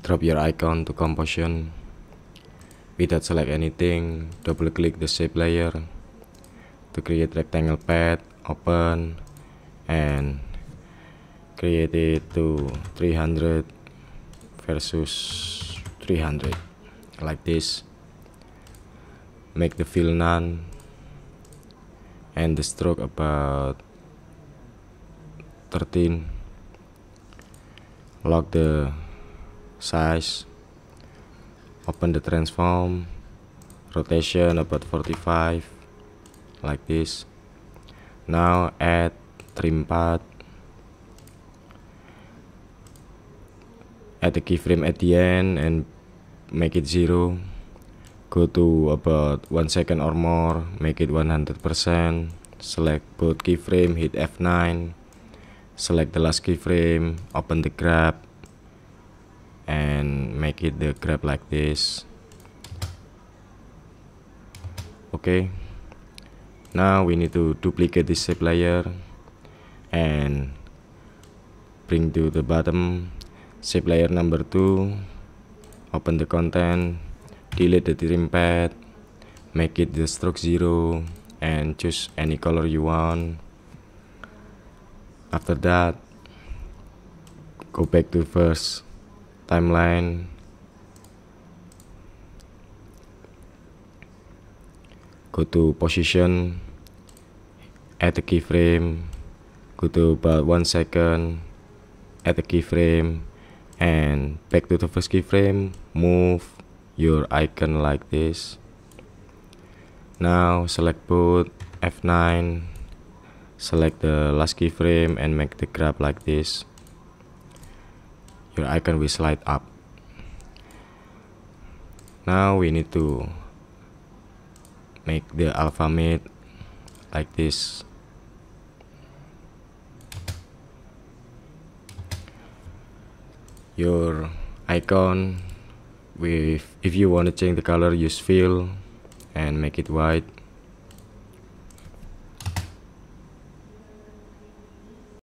Drop your icon to composition. Without select anything, double click the shape layer to create rectangle pad. open and create it to 300 versus 300 like this. Make the fill none and the stroke about 13 lock the size open the transform rotation about 45 like this now add trim path add the keyframe at the end and make it zero go to about one second or more make it 100% select both keyframe hit F9 select the last keyframe open the grab and make it the grab like this okay now we need to duplicate this shape layer and bring to the bottom shape layer number 2 open the content delete the trim pad make it the stroke 0 and choose any color you want after that go back to first timeline go to position add a keyframe go to about one second add a keyframe and back to the first keyframe move your icon like this now select both F9 select the last keyframe and make the grab like this your icon will slide up now we need to make the alpha alphabet like this your icon with if you want to change the color use fill and make it white